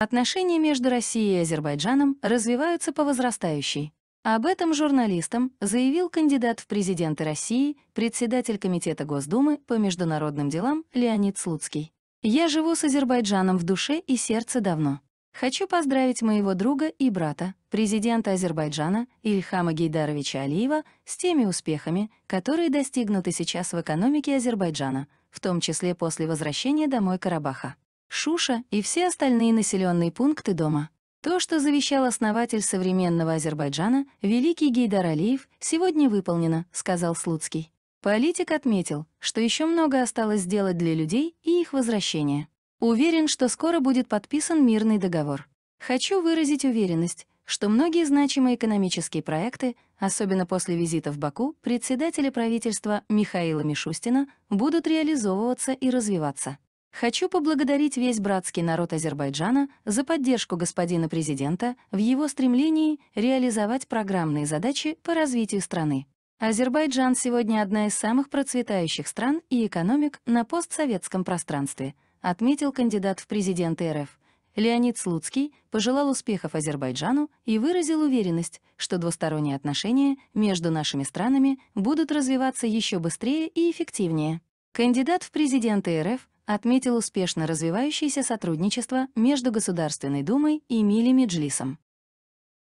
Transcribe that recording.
Отношения между Россией и Азербайджаном развиваются по возрастающей. Об этом журналистам заявил кандидат в президенты России, председатель Комитета Госдумы по международным делам Леонид Слуцкий. «Я живу с Азербайджаном в душе и сердце давно. Хочу поздравить моего друга и брата, президента Азербайджана Ильхама Гейдаровича Алиева, с теми успехами, которые достигнуты сейчас в экономике Азербайджана, в том числе после возвращения домой Карабаха. Шуша и все остальные населенные пункты дома. То, что завещал основатель современного Азербайджана, великий Гейдар Алиев, сегодня выполнено, сказал Слуцкий. Политик отметил, что еще много осталось сделать для людей и их возвращения. Уверен, что скоро будет подписан мирный договор. Хочу выразить уверенность, что многие значимые экономические проекты, особенно после визита в Баку председателя правительства Михаила Мишустина, будут реализовываться и развиваться. Хочу поблагодарить весь братский народ Азербайджана за поддержку господина президента в его стремлении реализовать программные задачи по развитию страны. Азербайджан сегодня одна из самых процветающих стран и экономик на постсоветском пространстве, отметил кандидат в президенты РФ. Леонид Слуцкий пожелал успехов Азербайджану и выразил уверенность, что двусторонние отношения между нашими странами будут развиваться еще быстрее и эффективнее. Кандидат в президенты РФ отметил успешно развивающееся сотрудничество между Государственной Думой и Мили Меджлисом.